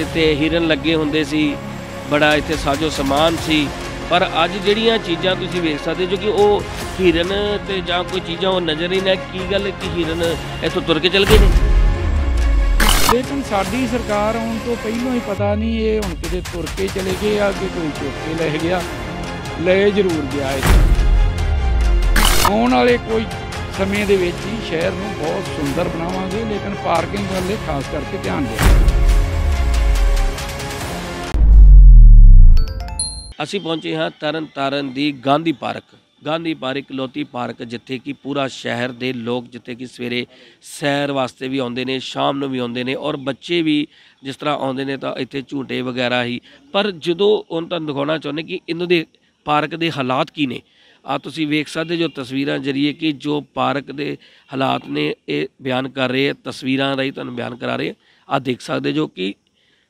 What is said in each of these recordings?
ਇੱਥੇ ਤੇ ਹਿਰਨ ਲੱਗੇ ਹੁੰਦੇ ਸੀ ਬੜਾ ਇੱਥੇ ਸਾਜੋ ਸਮਾਨ ਸੀ ਪਰ ਅੱਜ ਜਿਹੜੀਆਂ ਚੀਜ਼ਾਂ ਤੁਸੀਂ ਵੇਖ ਸਕਦੇ ਜੋ ਕਿ ਉਹ ਹਿਰਨ ਤੇ ਜਾਂ ਕੋਈ ਚੀਜ਼ਾਂ ਉਹ ਨਜ਼ਰ ਹੀ ਨਾ ਕੀ ਗੱਲ ਕਿ ਹਿਰਨ ਇੱਥੋਂ ਤੁਰ ਕੇ ਚਲ ਗਏ ਨੇ ਲੇਕਿਨ ਸਾਡੀ ਸਰਕਾਰ ਹੁਣ ਤੋਂ ਪਹਿਲਾਂ ਹੀ ਪਤਾ ਨਹੀਂ ਇਹ ਹੁਣ ਕਿਤੇ ਤੁਰ ਕੇ ਚਲੇ ਗਏ ਆ ਕਿ ਕੋਈ ਚੁੱਕ ਕੇ ਲੈ ਗਿਆ ਲੈ ਜ਼ਰੂਰ ਗਿਆ ਇਹ ਆਉਣ ਵਾਲੇ ਕੋਈ ਸਮੇਂ ਦੇ ਵਿੱਚ ਹੀ ਸ਼ਹਿਰ ਨੂੰ ਬਹੁਤ ਸੁੰਦਰ ਬਣਾਵਾਂਗੇ ਲੇਕਿਨ ਪਾਰਕਿੰਗ ਵਾਲੇ ਖਾਸ ਕਰਕੇ ਧਿਆਨ ਦੇਣਾ ਅਸੀਂ ਪਹੁੰਚੇ ਹਾਂ ਤਰਨ ਤਾਰਨ ਦੀ ਗਾਂਧੀ ਪਾਰਕ ਗਾਂਧੀ ਪਾਰਕ ਲੋਤੀ ਪਾਰਕ ਜਿੱਥੇ ਕਿ ਪੂਰਾ ਸ਼ਹਿਰ ਦੇ ਲੋਕ ਜਿੱਥੇ ਕਿ ਸਵੇਰੇ ਸੈਰ ਵਾਸਤੇ ਵੀ ਆਉਂਦੇ ਨੇ ਸ਼ਾਮ ਨੂੰ ਵੀ ਆਉਂਦੇ ਨੇ ਔਰ ਬੱਚੇ ਵੀ ਜਿਸ ਤਰ੍ਹਾਂ ਆਉਂਦੇ ਨੇ ਤਾਂ ਇੱਥੇ ਝੂਟੇ ਵਗੈਰਾ ਹੀ ਪਰ ਜਦੋਂ ਉਹਨਾਂ ਤੁਹਾਨੂੰ ਦਿਖਾਉਣਾ ਚਾਹੁੰਦੇ ਕਿ ਇਹਨਾਂ ਦੇ ਪਾਰਕ ਦੇ ਹਾਲਾਤ ਕੀ ਨੇ ਆ ਤੁਸੀਂ ਵੇਖ ਸਕਦੇ ਜੋ ਤਸਵੀਰਾਂ ਜਰੀਏ ਕਿ ਜੋ ਪਾਰਕ ਦੇ ਹਾਲਾਤ ਨੇ ਇਹ ਬਿਆਨ ਕਰ ਰਹੇ ਤਸਵੀਰਾਂ ਰਾਹੀਂ ਤੁਹਾਨੂੰ ਬਿਆਨ ਕਰਾ ਰਹੇ ਆ ਦੇਖ ਸਕਦੇ ਜੋ ਕਿ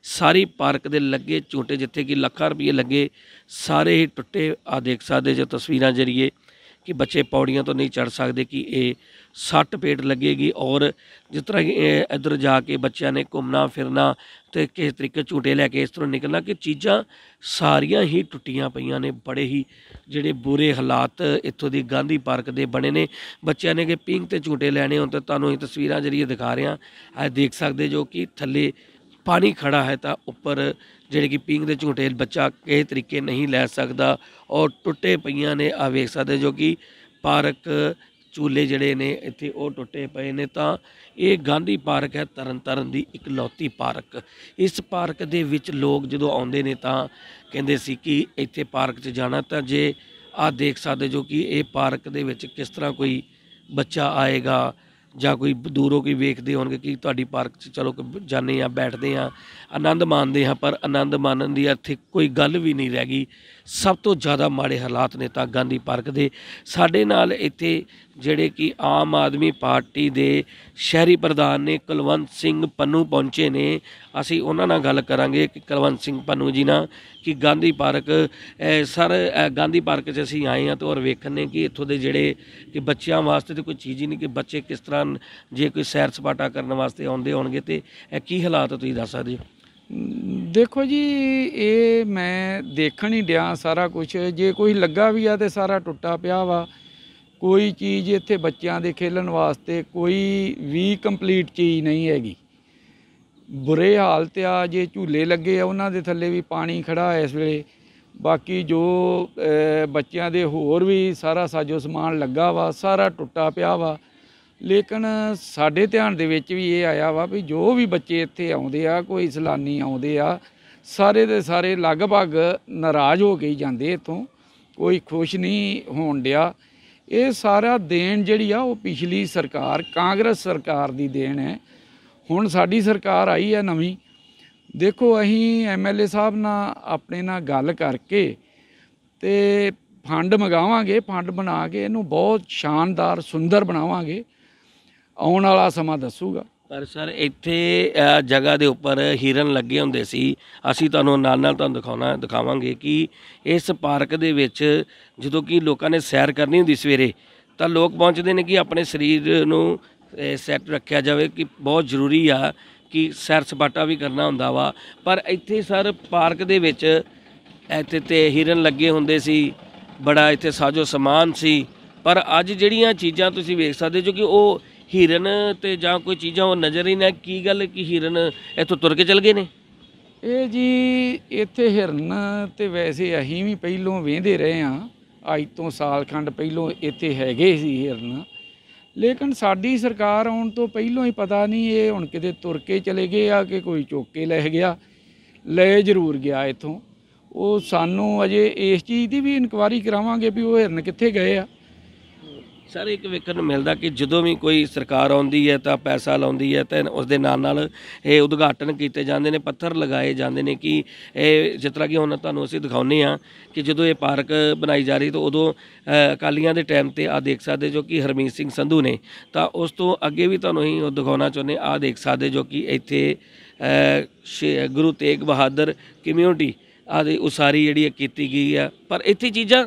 ਸਾਰੀ ਪਾਰਕ ਦੇ ਲੱਗੇ ਛੋਟੇ ਜਿੱਥੇ ਕਿ ਲੱਖਾਂ ਰੁਪਏ ਲੱਗੇ ਸਾਰੇ ਹੀ ਟੁੱਟੇ ਆ ਦੇਖ ਸਕਦੇ ਜੇ ਤਸਵੀਰਾਂ ਜਰੀਏ ਕਿ ਬੱਚੇ ਪੌੜੀਆਂ ਤੋਂ ਨਹੀਂ ਚੜ ਸਕਦੇ ਕਿ ਇਹ ਸੱਟ ਪੇਟ ਲੱਗੇਗੀ ਔਰ ਜਿਸ ਤਰ੍ਹਾਂ ਇਧਰ ਜਾ ਕੇ ਬੱਚਿਆਂ ਨੇ ਘੁੰਮਣਾ ਫਿਰਨਾ ਤੇ ਕਿਸ ਤਰੀਕੇ ਝੂਟੇ ਲੈ ਕੇ ਇਸ ਤਰ੍ਹਾਂ ਨਿਕਲਣਾ ਕਿ ਚੀਜ਼ਾਂ ਸਾਰੀਆਂ ਹੀ ਟੁੱਟੀਆਂ ਪਈਆਂ ਨੇ ਬੜੇ ਹੀ ਜਿਹੜੇ ਬੁਰੇ ਹਾਲਾਤ ਇੱਥੋਂ ਦੀ ਗਾਂਧੀ ਪਾਰਕ ਦੇ ਬਣੇ ਨੇ ਬੱਚਿਆਂ ਨੇ ਕਿ ਪਿੰਕ ਤੇ ਝੂਟੇ ਲੈਣੇ ਹੁੰਦੇ ਤੁਹਾਨੂੰ ਇਹ ਤਸਵੀਰਾਂ ਜਿਹੜੀਆਂ ਦਿਖਾ ਰਿਹਾ ਆ ਦੇਖ ਸਕਦੇ ਜੋ ਕਿ ਥੱਲੇ ਪਾਣੀ ਖੜਾ ਹੈ ਤਾਂ ਉੱਪਰ ਜਿਹੜੇ ਕਿ ਪੀਂਗ ਦੇ ਝੂਟੇ ਬੱਚਾ ਕਿਸੇ ਤਰੀਕੇ ਨਹੀਂ ਲੈ ਸਕਦਾ ਔਰ ਟੁੱਟੇ ਪਈਆਂ ਨੇ ਆ ਵੇਖ ਸਕਦੇ ਜੋ ਕਿ ਪਾਰਕ ਚੂਲੇ ਜਿਹੜੇ ਨੇ ਇੱਥੇ ਉਹ ਟੁੱਟੇ ਪਏ ਨੇ ਤਾਂ ਇਹ ਗਾਂਧੀ ਪਾਰਕ ਹੈ ਤਰਨਤਾਰਨ ਦੀ ਇਕਲੌਤੀ ਪਾਰਕ ਇਸ ਪਾਰਕ ਦੇ ਵਿੱਚ ਲੋਕ ਜਦੋਂ ਆਉਂਦੇ ਨੇ ਤਾਂ ਕਹਿੰਦੇ ਸੀ ਕਿ ਇੱਥੇ ਪਾਰਕ 'ਚ ਜਾਣਾ ਤਾਂ ਜੇ ਆ ਦੇਖ ਸਕਦੇ ਜੋ ਕਿ ਇਹ ਪਾਰਕ ਦੇ ਵਿੱਚ ਕਿਸ ਤਰ੍ਹਾਂ ਕੋਈ ਬੱਚਾ ਆਏਗਾ ਜਾਂ ਕੋਈ ਦੂਰੋਂ ਕੋਈ ਵੇਖਦੇ ਹੋਣਗੇ ਕਿ ਤੁਹਾਡੀ ਪਾਰਕ 'ਚ ਚਲੋ ਜਾਂਦੇ ਆ ਬੈਠਦੇ ਆ ਆਨੰਦ ਮਾਣਦੇ ਆ ਪਰ ਆਨੰਦ ਮਾਣਨ ਦੀ ਇੱਥੇ ਕੋਈ ਗੱਲ ਵੀ ਨਹੀਂ ਰਹਿ ਗਈ ਸਭ ਤੋਂ ਜ਼ਿਆਦਾ ਮਾੜੇ ਹਾਲਾਤ ਨੇ ਤਾਂ ਗਾਂਧੀ ਪਾਰਕ ਦੇ ਸਾਡੇ ਨਾਲ ਇੱਥੇ ਜਿਹੜੇ ਕਿ ਆਮ ਆਦਮੀ ਪਾਰਟੀ ਦੇ ਸ਼ਹਿਰੀ ਪ੍ਰਧਾਨ ਨੇ ਕੁਲਵੰਤ ਸਿੰਘ ਪੰਨੂ ਪਹੁੰਚੇ ਨੇ ਅਸੀਂ ਉਹਨਾਂ ਨਾਲ ਗੱਲ ਕਰਾਂਗੇ ਕਿ ਕੁਲਵੰਤ ਸਿੰਘ ਪੰਨੂ ਜੀ ਨਾਲ ਕਿ Gandhi park sir Gandhi park 'ਚ ਅਸੀਂ ਆਏ ਹਾਂ ਤੇ ਔਰ ਵੇਖਣ ਨੇ ਕਿ ਇੱਥੋਂ ਦੇ ਜਿਹੜੇ ਕਿ ਬੱਚਿਆਂ ਵਾਸਤੇ ਤੇ ਕੋਈ ਚੀਜ਼ ਹੀ ਨਹੀਂ ਕਿ ਬੱਚੇ ਕਿਸ ਤਰ੍ਹਾਂ ਜੇ ਕੋਈ ਸੈਰ ਸਪਾਟਾ ਕਰਨ ਵਾਸਤੇ ਆਉਂਦੇ ਹੋਣਗੇ ਤੇ ਕੀ ਹਾਲਾਤ ਤੁਸੀਂ ਦੱਸ ਸਕਦੇ ਹੋ ਦੇਖੋ ਜੀ ਇਹ ਮੈਂ ਦੇਖਣ ਹੀ ਡਿਆ ਸਾਰਾ ਕੁਝ ਜੇ ਕੋਈ ਲੱਗਾ ਵੀ ਆ ਤੇ ਸਾਰਾ ਟੁੱਟਾ ਪਿਆ ਵਾ ਕੋਈ ਚੀਜ਼ ਇੱਥੇ ਬੱਚਿਆਂ ਦੇ ਖੇਲਣ ਵਾਸਤੇ ਕੋਈ ਵੀ ਕੰਪਲੀਟ ਚੀਜ਼ ਨਹੀਂ ਹੈਗੀ ਬੁਰੇ ਹਾਲਤ ਆ ਜੇ ਝੂਲੇ ਲੱਗੇ ਆ ਉਹਨਾਂ ਦੇ ਥੱਲੇ ਵੀ ਪਾਣੀ ਖੜਾ ਹੈ ਇਸ ਵੇਲੇ ਬਾਕੀ ਜੋ ਬੱਚਿਆਂ ਦੇ ਹੋਰ ਵੀ ਸਾਰਾ ਸਾਜੋ ਸਮਾਨ ਲੱਗਾ ਵਾ ਸਾਰਾ ਟੁੱਟਾ ਪਿਆ ਵਾ ਲੇਕਿਨ ਸਾਡੇ ਧਿਆਨ ਦੇ ਵਿੱਚ ਵੀ ਇਹ ਆਇਆ ਵਾ ਵੀ ਜੋ ਵੀ ਬੱਚੇ ਇੱਥੇ ਆਉਂਦੇ ਆ ਕੋਈ ਸਲਾਨੀ ਆਉਂਦੇ ਆ ਸਾਰੇ ਦੇ ਸਾਰੇ ਲਗਭਗ ਨਾਰਾਜ਼ ਹੋ ਕੇ ਜਾਂਦੇ ਇਥੋਂ ਕੋਈ ਖੁਸ਼ ਨਹੀਂ ਹੋਣ ਡਿਆ ਇਹ ਸਾਰਾ ਦੇਣ ਜਿਹੜੀ ਆ ਉਹ ਪਿਛਲੀ ਸਰਕਾਰ ਕਾਂਗਰਸ ਸਰਕਾਰ ਦੀ ਦੇਣ ਹੈ ਹੁਣ ਸਾਡੀ ਸਰਕਾਰ ਆਈ ਹੈ ਨਵੀਂ ਦੇਖੋ ਅਸੀਂ ਐਮਐਲਏ ਸਾਹਿਬ ਨਾਲ ਆਪਣੇ ਨਾਲ ਗੱਲ ਕਰਕੇ ਤੇ ਫੰਡ ਮੰਗਾਵਾਂਗੇ ਫੰਡ ਬਣਾ ਕੇ ਇਹਨੂੰ ਬਹੁਤ ਸ਼ਾਨਦਾਰ ਸੁੰਦਰ ਬਣਾਵਾਂਗੇ ਆਉਣ ਵਾਲਾ ਸਮਾਂ ਦੱਸੂਗਾ ਪਰ ਸਰ ਇੱਥੇ ਜਗ੍ਹਾ ਦੇ ਉੱਪਰ ਹਿਰਨ ਲੱਗੇ ਹੁੰਦੇ ਸੀ ਅਸੀਂ ਤੁਹਾਨੂੰ ਨਾਲ ਨਾਲ ਤੁਹਾਨੂੰ ਦਿਖਾਉਣਾ ਦਿਖਾਵਾਂਗੇ ਕਿ ਇਸ ਪਾਰਕ ਦੇ ਵਿੱਚ ਜਦੋਂ ਕਿ ਲੋਕਾਂ ਨੇ ਸੈਰ ਕਰਨੀ ਹੁੰਦੀ ਸਵੇਰੇ ਤਾਂ ਲੋਕ ਪਹੁੰਚਦੇ ਨੇ ਕਿ ਆਪਣੇ ਸਰੀਰ ਨੂੰ ਸੈੱਟ ਰੱਖਿਆ ਜਾਵੇ ਕਿ ਬਹੁਤ ਜ਼ਰੂਰੀ ਆ ਕਿ ਸੈਰ ਸਪਾਟਾ ਵੀ ਕਰਨਾ ਹੁੰਦਾ ਵਾ ਪਰ ਇੱਥੇ ਸਰ ਪਾਰਕ ਦੇ ਵਿੱਚ ਇੱਥੇ ਤੇ ਹਿਰਨ ਲੱਗੇ ਹੁੰਦੇ ਸੀ ਬੜਾ ਇੱਥੇ ਸਾਜੋ ਸਮਾਨ ਸੀ ਪਰ ਅੱਜ ਜਿਹੜੀਆਂ ਚੀਜ਼ਾਂ ਤੁਸੀਂ ਵੇਖ ਸਕਦੇ ਜੋ ਕਿ ਉਹ ਹਿਰਨ ਤੇ ਜਾਂ ਕੋਈ ਚੀਜ਼ਾਂ ਉਹ ਨਜ਼ਰ ਹੀ ਨਾ ਕੀ ਗੱਲ ਕਿ ਹਿਰਨ ਇੱਥੋਂ ਤੁਰ ਕੇ ਚਲ ਗਏ ਨੇ ਇਹ ਜੀ ਇੱਥੇ ਹਿਰਨ ਤੇ ਵੈਸੇ ਅਸੀਂ ਵੀ ਪਹਿਲੋਂ ਵੇਂਦੇ ਰਹੇ ਆ ਅੱਜ ਤੋਂ ਸਾਲ ਖੰਡ ਪਹਿਲੋਂ ਇੱਥੇ ਹੈਗੇ ਸੀ ਹਿਰਨ ਲੇਕਿਨ ਸਾਡੀ ਸਰਕਾਰ ਆਉਣ ਤੋਂ ਪਹਿਲੋਂ ਹੀ ਪਤਾ ਨਹੀਂ ਇਹ ਹੁਣ ਕਿਤੇ ਤੁਰ ਕੇ ਚਲੇ ਗਏ ਆ ਕਿ ਕੋਈ ਚੁੱਕ ਕੇ ਲੈ ਗਿਆ ਲੈ ਜ਼ਰੂਰ ਗਿਆ ਇੱਥੋਂ ਉਹ ਸਾਨੂੰ ਅਜੇ ਇਸ ਚੀਜ਼ ਦੀ ਵੀ ਇਨਕੁਆਰੀ ਕਰਾਵਾਂਗੇ ਵੀ ਉਹ ਹਿਰਨ ਕਿੱਥੇ ਗਏ ਆ ਸਰ ਇੱਕ ਵੇਖਣ ਨੂੰ ਮਿਲਦਾ ਕਿ ਜਦੋਂ ਵੀ ਕੋਈ ਸਰਕਾਰ ਆਉਂਦੀ ਹੈ ਤਾਂ ਪੈਸਾ ਲਾਉਂਦੀ ਹੈ ਤਾਂ ਉਸ ਦੇ ਨਾਲ ਨਾਲ ਇਹ ਉਦਘਾਟਨ ਕੀਤੇ ਜਾਂਦੇ ਨੇ ਪੱਥਰ ਲਗਾਏ ਜਾਂਦੇ ਨੇ ਕਿ ਇਹ ਜਿਸ ਤਰ੍ਹਾਂ ਕਿ ਹੁਣ ਤੁਹਾਨੂੰ ਅਸੀਂ ਦਿਖਾਉਨੇ ਆ ਕਿ ਜਦੋਂ ਇਹ ਪਾਰਕ ਬਣਾਈ ਜਾ ਰਹੀ ਤਾਂ ਉਦੋਂ ਅਕਾਲੀਆਂ ਦੇ ਟਾਈਮ ਤੇ ਆ ਦੇਖ ਸਕਦੇ ਜੋ ਕਿ ਹਰਮੀਤ ਸਿੰਘ ਸੰਧੂ ਨੇ ਤਾਂ ਉਸ ਤੋਂ ਅੱਗੇ ਵੀ ਤੁਹਾਨੂੰ ਹੀ ਉਹ ਦਿਖਾਉਣਾ ਚਾਹੁੰਦੇ ਆ ਦੇਖ ਸਕਦੇ ਜੋ ਕਿ ਇੱਥੇ ਗੁਰੂ ਤੇਗ ਬਹਾਦਰ ਕਮਿਊਨਿਟੀ ਆਦੀ ਉਸਾਰੀ ਜਿਹੜੀ ਕੀਤੀ ਗਈ ਆ ਪਰ ਇੱਥੇ ਚੀਜ਼ਾਂ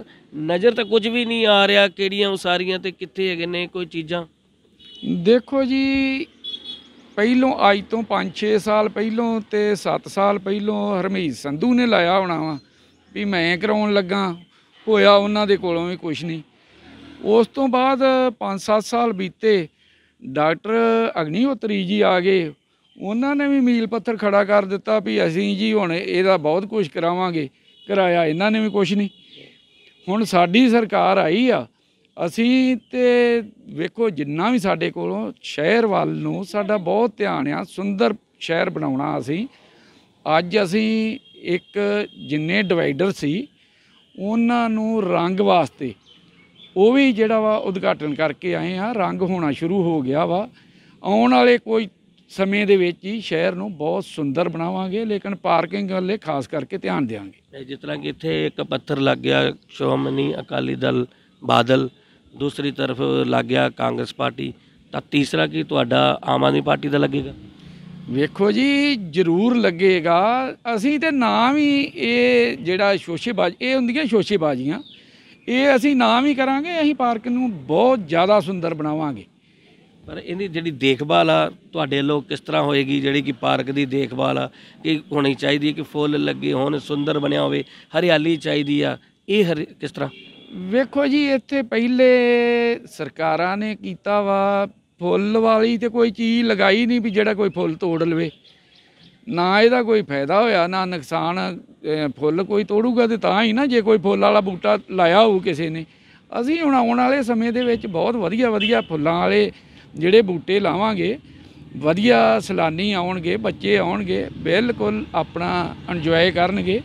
ਨਜ਼ਰ ਤਾਂ ਕੁਝ ਵੀ ਨਹੀਂ ਆ ਰਿਹਾ ਕਿਹੜੀਆਂ ਉਸਾਰੀਆਂ ਤੇ ਕਿੱਥੇ ਹੈਗੇ ਨੇ ਕੋਈ ਚੀਜ਼ਾਂ ਦੇਖੋ ਜੀ ਪਹਿਲੋਂ ਅੱਜ ਤੋਂ 5-6 ਸਾਲ ਪਹਿਲੋਂ ਤੇ 7 ਸਾਲ ਪਹਿਲੋਂ ਹਰਮੀਤ ਸੰਧੂ ਨੇ ਲਾਇਆ ਹੋਣਾ ਵਾ ਵੀ ਮੈਂ ਕਰਾਉਣ ਲੱਗਾ ਹੋਇਆ ਉਹਨਾਂ ਦੇ ਕੋਲੋਂ ਵੀ ਕੁਝ ਨਹੀਂ ਉਸ ਤੋਂ ਬਾਅਦ 5-7 ਸਾਲ ਬੀਤੇ ਡਾਕਟਰ ਉਤਰੀ ਜੀ ਆ ਗਏ ਉਹਨਾਂ ਨੇ ਵੀ ਮੀਲ ਪੱਥਰ ਖੜਾ ਕਰ ਦਿੱਤਾ ਵੀ ਅਸੀਂ ਜੀ ਹੁਣ ਇਹਦਾ ਬਹੁਤ ਕੁਝ ਕਰਾਵਾਂਗੇ ਕਰਾਇਆ ਇਹਨਾਂ ਨੇ ਵੀ ਕੁਝ ਨਹੀਂ ਹੁਣ ਸਾਡੀ ਸਰਕਾਰ ਆਈ ਆ ਅਸੀਂ ਤੇ ਵੇਖੋ ਜਿੰਨਾ ਵੀ ਸਾਡੇ ਕੋਲੋਂ ਸ਼ਹਿਰ ਵੱਲ ਨੂੰ ਸਾਡਾ ਬਹੁਤ ਧਿਆਨ ਆ ਸੁੰਦਰ ਸ਼ਹਿਰ ਬਣਾਉਣਾ ਅਸੀਂ ਅੱਜ ਅਸੀਂ ਇੱਕ ਜਿੰਨੇ ਡਿਵਾਈਡਰ ਸੀ ਉਹਨਾਂ ਨੂੰ ਰੰਗ ਵਾਸਤੇ ਉਹ ਵੀ ਜਿਹੜਾ ਵਾ ਉਦਘਾਟਨ ਕਰਕੇ ਆਏ ਆ ਰੰਗ ਹੋਣਾ ਸ਼ੁਰੂ ਹੋ ਗਿਆ ਵਾ ਆਉਣ ਵਾਲੇ ਕੋਈ ਸਮੇਂ ਦੇ ਵਿੱਚ ਹੀ ਸ਼ਹਿਰ ਨੂੰ ਬਹੁਤ ਸੁੰਦਰ ਬਣਾਵਾਂਗੇ ਲੇਕਿਨ ਪਾਰਕਿੰਗ ਵੱਲੇ ਖਾਸ ਕਰਕੇ ਧਿਆਨ ਦੇਵਾਂਗੇ ਜਿਸ ਤਰ੍ਹਾਂ ਕਿ ਇੱਥੇ ਇੱਕ ਪੱਥਰ ਲੱਗ ਗਿਆ ਸ਼ੋਮਨੀ ਅਕਾਲੀ ਦਲ ਬਾਦਲ ਦੂਸਰੀ ਤਰਫ ਲੱਗ ਗਿਆ ਕਾਂਗਰਸ ਪਾਰਟੀ ਤਾਂ ਤੀਸਰਾ ਕੀ ਤੁਹਾਡਾ ਆਮ ਆਦਮੀ ਪਾਰਟੀ ਦਾ ਲੱਗੇਗਾ ਵੇਖੋ ਜੀ ਜ਼ਰੂਰ ਲੱਗੇਗਾ ਅਸੀਂ ਤੇ ਨਾ ਵੀ ਇਹ ਜਿਹੜਾ ਸ਼ੋਸ਼ੇਬਾਜ਼ ਇਹ ਹੁੰਦੀਆਂ ਸ਼ੋਸ਼ੇਬਾਜ਼ੀਆਂ ਇਹ ਅਸੀਂ ਨਾ ਵੀ ਕਰਾਂਗੇ ਅਸੀਂ ਪਾਰਕ ਨੂੰ ਬਹੁਤ ਜ਼ਿਆਦਾ ਸੁੰਦਰ ਬਣਾਵਾਂਗੇ ਪਰ ਇਹਦੀ ਜਿਹੜੀ ਦੇਖਭਾਲ ਆ ਤੁਹਾਡੇ ਲੋਕ ਕਿਸ ਤਰ੍ਹਾਂ ਹੋਏਗੀ ਜਿਹੜੀ ਕਿ ਪਾਰਕ ਦੀ ਦੇਖਭਾਲ ਆ ਕਿ ਹੋਣੀ ਚਾਹੀਦੀ ਹੈ ਕਿ ਫੁੱਲ ਲੱਗੇ ਹੋਣ ਸੁੰਦਰ ਬਣਿਆ ਹੋਵੇ ਹਰਿਆਲੀ ਚਾਹੀਦੀ ਆ ਇਹ ਕਿਸ ਤਰ੍ਹਾਂ ਵੇਖੋ ਜੀ ਇੱਥੇ ਪਹਿਲੇ ਸਰਕਾਰਾਂ ਨੇ ਕੀਤਾ ਵਾ ਫੁੱਲ ਵਾਲੀ ਤੇ ਕੋਈ ਚੀਜ਼ ਲਗਾਈ ਨਹੀਂ ਵੀ ਜਿਹੜਾ ਕੋਈ ਫੁੱਲ ਤੋੜ ਲਵੇ ਨਾ ਇਹਦਾ ਕੋਈ ਫਾਇਦਾ ਹੋਇਆ ਨਾ ਨੁਕਸਾਨ ਫੁੱਲ ਕੋਈ ਤੋੜੂਗਾ ਤੇ ਤਾਂ ਹੀ ਨਾ ਜੇ ਕੋਈ ਫੁੱਲ ਵਾਲਾ ਬੂਟਾ ਲਾਇਆ ਹੋਊ ਕਿਸੇ ਨੇ ਅਸੀਂ ਹੁਣ ਆਉਣ ਵਾਲੇ ਸਮੇਂ ਦੇ ਵਿੱਚ ਬਹੁਤ ਵਧੀਆ ਵਧੀਆ ਫੁੱਲਾਂ ਵਾਲੇ ਜਿਹੜੇ ਬੂਟੇ ਲਾਵਾਂਗੇ ਵਧੀਆ ਸਲਾਨੀ ਆਉਣਗੇ ਬੱਚੇ ਆਉਣਗੇ ਬਿਲਕੁਲ ਆਪਣਾ ਇੰਜੋਏ ਕਰਨਗੇ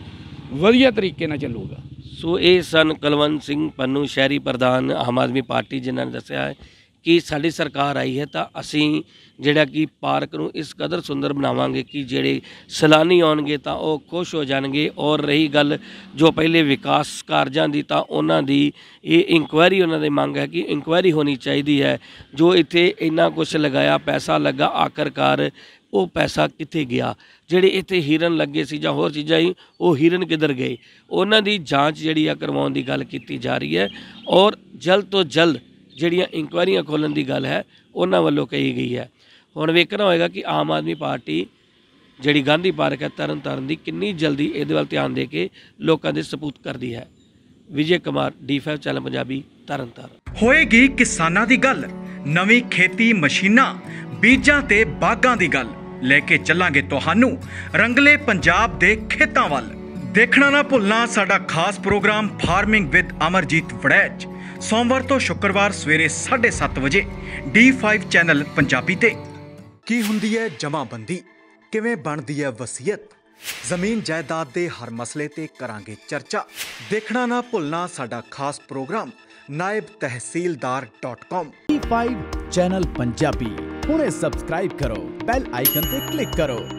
ਵਧੀਆ ਤਰੀਕੇ ਨਾਲ ਚੱਲੂਗਾ ਸੋ ਇਹ ਸਨ ਕਲਵੰਤ ਸਿੰਘ ਪੰਨੂ ਸ਼ਹਿਰੀ ਪ੍ਰਧਾਨ ਆਮ ਆਦਮੀ ਪਾਰਟੀ ਜਿਨ੍ਹਾਂ ਨੇ ਦੱਸਿਆ ਹੈ ਕਿ ਸਾਡੀ ਸਰਕਾਰ ਆਈ ਹੈ ਤਾਂ ਅਸੀਂ ਜਿਹੜਾ ਕਿ ਪਾਰਕ ਨੂੰ ਇਸ ਕਦਰ ਸੁੰਦਰ ਬਣਾਵਾਂਗੇ ਕਿ ਜਿਹੜੇ ਸਲਾਨੀ ਆਉਣਗੇ ਤਾਂ ਉਹ ਖੁਸ਼ ਹੋ ਜਾਣਗੇ ਔਰ ਰਹੀ ਗੱਲ ਜੋ ਪਹਿਲੇ ਵਿਕਾਸ ਕਾਰਜਾਂ ਦੀ ਤਾਂ ਉਹਨਾਂ ਦੀ ਇਹ ਇਨਕੁਆਇਰੀ ਉਹਨਾਂ ਦੀ ਮੰਗ ਹੈ ਕਿ ਇਨਕੁਆਇਰੀ ਹੋਣੀ ਚਾਹੀਦੀ ਹੈ ਜੋ ਇੱਥੇ ਇੰਨਾ ਕੁਝ ਲਗਾਇਆ ਪੈਸਾ ਲੱਗਾ ਆਖਰਕਾਰ ਉਹ ਪੈਸਾ ਕਿੱਥੇ ਗਿਆ ਜਿਹੜੇ ਇੱਥੇ ਹੀਰਨ ਲੱਗੇ ਸੀ ਜਾਂ ਹੋਰ ਚੀਜ਼ਾਂ ਹੀ ਉਹ ਹੀਰਨ ਕਿੱਧਰ ਗਏ ਉਹਨਾਂ ਦੀ ਜਾਂਚ ਜਿਹੜੀ ਆ ਕਰਵਾਉਣ ਦੀ ਗੱਲ ਕੀਤੀ ਜਾ ਰਹੀ ਹੈ ਔਰ ਜਲਦ ਤੋਂ ਜਲਦ ਜਿਹੜੀਆਂ ਇਨਕੁਆਇਰੀਆਂ ਖੋਲਣ ਦੀ ਗੱਲ ਹੈ ਉਹਨਾਂ ਵੱਲੋਂ ਕਹੀ ਗਈ ਹੈ ਹੁਣ ਵੇਖਣਾ ਹੋਏਗਾ ਕਿ ਆਮ ਆਦਮੀ ਪਾਰਟੀ ਜਿਹੜੀ ਗਾਂਧੀ ਪਾਰਕ ਹੈ ਤਰਨ ਤਰਨ ਦੀ ਕਿੰਨੀ ਜਲਦੀ ਇਹਦੇ ਵੱਲ ਧਿਆਨ ਦੇ ਕੇ ਲੋਕਾਂ ਦੇ ਸਪੂਤ ਕਰਦੀ ਹੈ ਵਿਜੇ ਕੁਮਾਰ ਡੀ5 ਚੈਨਲ ਪੰਜਾਬੀ ਤਰਨ ਤਰਨ ਹੋਏਗੀ ਕਿਸਾਨਾਂ ਦੀ ਗੱਲ ਨਵੀਂ ਖੇਤੀ ਮਸ਼ੀਨਾਂ ਬੀਜਾਂ ਤੇ ਬਾਗਾਂ ਦੀ ਗੱਲ ਲੈ ਕੇ ਚੱਲਾਂਗੇ ਤੁਹਾਨੂੰ ਰੰਗਲੇ ਪੰਜਾਬ ਦੇ ਖੇਤਾਂ ਵੱਲ ਦੇਖਣਾ ਨਾ ਭੁੱਲਣਾ ਸਾਡਾ ਖਾਸ programme farming with Amarjeet Warraich ਸੋਮਵਾਰ ਤੋਂ ਸ਼ੁੱਕਰਵਾਰ ਸਵੇਰੇ 7:30 ਵਜੇ D5 ਚੈਨਲ ਪੰਜਾਬੀ ਤੇ ਕੀ ਹੁੰਦੀ ਹੈ ਜਮਾਬੰਦੀ ਕਿਵੇਂ ਬਣਦੀ ਹੈ ਵਸੀਅਤ ਜ਼ਮੀਨ ਜਾਇਦਾਦ ਦੇ ਹਰ ਮਸਲੇ ਤੇ ਕਰਾਂਗੇ ਚਰਚਾ ਦੇਖਣਾ ਨਾ ਭੁੱਲਣਾ ਸਾਡਾ ਖਾਸ programme naibtehsildar.com D5 channel Punjabi ਹੁਣੇ ਸਬਸਕ੍ਰਾਈਬ ਕਰੋ ਬੈਲ ਆਈਕਨ ਤੇ ਕਲਿੱਕ ਕਰੋ